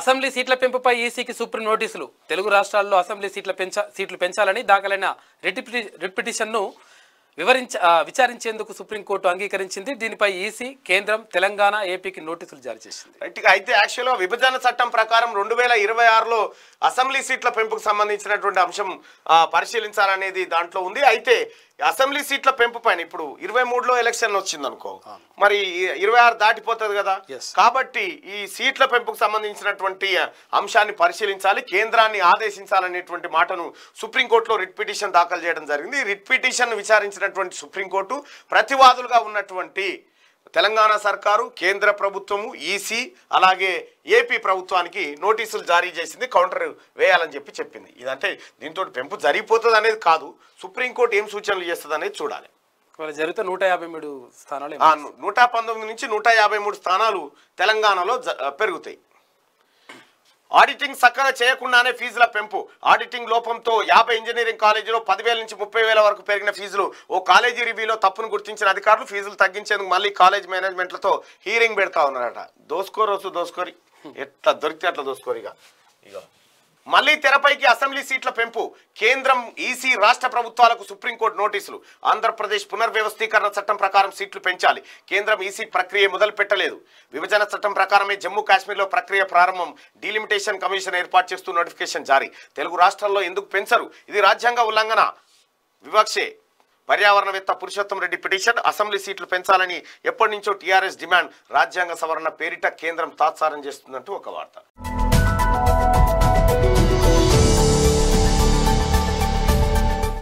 assembly సీట్ల పెంపుపై ఈసీకి supreme నోటీసులు తెలుగు రాష్ట్రాల్లో అసెంబ్లీ సీట్ల పెంచ సీట్లు పెంచాలని దాఖలైన రిట్ పిటిషన్ను వివరించ విచారించేందుకు సుప్రీంకోర్టు అంగీకరించింది దీనిపై ఈసీ కేంద్రం తెలంగాణ ఏపీకి నోటీసులు జారీ చేసింది రైట్గా అయితే యాక్చువల్ విభజన చట్టం ప్రకారం రెండు వేల ఇరవై ఆరులో అసెంబ్లీ సీట్ల పెంపుకు సంబంధించినటువంటి అంశం పరిశీలించాలనేది దాంట్లో ఉంది అయితే అసెంబ్లీ సీట్ల పెంపు పైన ఇప్పుడు ఇరవై మూడులో ఎలక్షన్ వచ్చింది అనుకో మరి ఇరవై ఆరు దాటిపోతుంది కదా కాబట్టి ఈ సీట్ల పెంపుకు సంబంధించినటువంటి అంశాన్ని పరిశీలించాలి కేంద్రాన్ని ఆదేశించాలనేటువంటి మాటను సుప్రీంకోర్టులో రిట్ పిటిషన్ దాఖలు చేయడం జరిగింది రిట్ పిటిషన్ విచారించిన ఉన్నటువంటి సుప్రీంకోర్టు ప్రతివాదులుగా ఉన్నటువంటి తెలంగాణ సర్కారు కేంద్ర ప్రభుత్వము ఈసీ అలాగే ఏపీ ప్రభుత్వానికి నోటీసులు జారీ చేసింది కౌంటర్ వేయాలని చెప్పి చెప్పింది ఇదంటే దీంతో పెంపు జరిగిపోతుంది అనేది కాదు సుప్రీంకోర్టు ఏం సూచనలు చేస్తుంది అనేది చూడాలి జరిగితే నూట యాభై మూడు స్థానాలు నూట పంతొమ్మిది నుంచి నూట యాభై మూడు స్థానాలు తెలంగాణలో పెరుగుతాయి ఆడిటింగ్ సక్కన చేయకుండానే ఫీజుల పెంపు ఆడిటింగ్ లోపంతో యాభై ఇంజనీరింగ్ కాలేజీలో పదివేల నుంచి ముప్పై వేల వరకు పెరిగిన ఫీజులు ఓ కాలేజీ రివ్యూలో తప్పును గుర్తించిన అధికారులు ఫీజులు తగ్గించేందుకు మళ్ళీ కాలేజ్ మేనేజ్మెంట్లతో హీరింగ్ పెడతా ఉన్నారట దోసుకోరు దోసుకోరి ఎట్లా దొరికితే అట్లా దోసుకోరిగా ఇక మళ్ళీ తెరపైకి అసెంబ్లీ సీట్ల పెంపు కేంద్రం ఈసీ రాష్ట్ర ప్రభుత్వాలకు సుప్రీంకోర్టు నోటీసులు ఆంధ్రప్రదేశ్ పునర్వ్యవస్థీకరణ చట్టం ప్రకారం సీట్లు పెంచాలి కేంద్రం ఈసీ ప్రక్రియ మొదలు పెట్టలేదు విభజన చట్టం ప్రకారమే జమ్మూ కాశ్మీర్లో ప్రక్రియ ప్రారంభం డీలిమిటేషన్ కమిషన్ ఏర్పాటు చేస్తూ నోటిఫికేషన్ జారీ తెలుగు రాష్ట్రాల్లో ఎందుకు పెంచరు ఇది రాజ్యాంగ ఉల్లంఘన వివక్షే పర్యావరణవేత్త పురుషోత్తం రెడ్డి పిటిషన్ అసెంబ్లీ సీట్లు పెంచాలని ఎప్పటి నుంచో టీఆర్ఎస్ డిమాండ్ రాజ్యాంగ సవరణ పేరిట కేంద్రం తాత్సారం చేస్తుందంటూ ఒక వార్త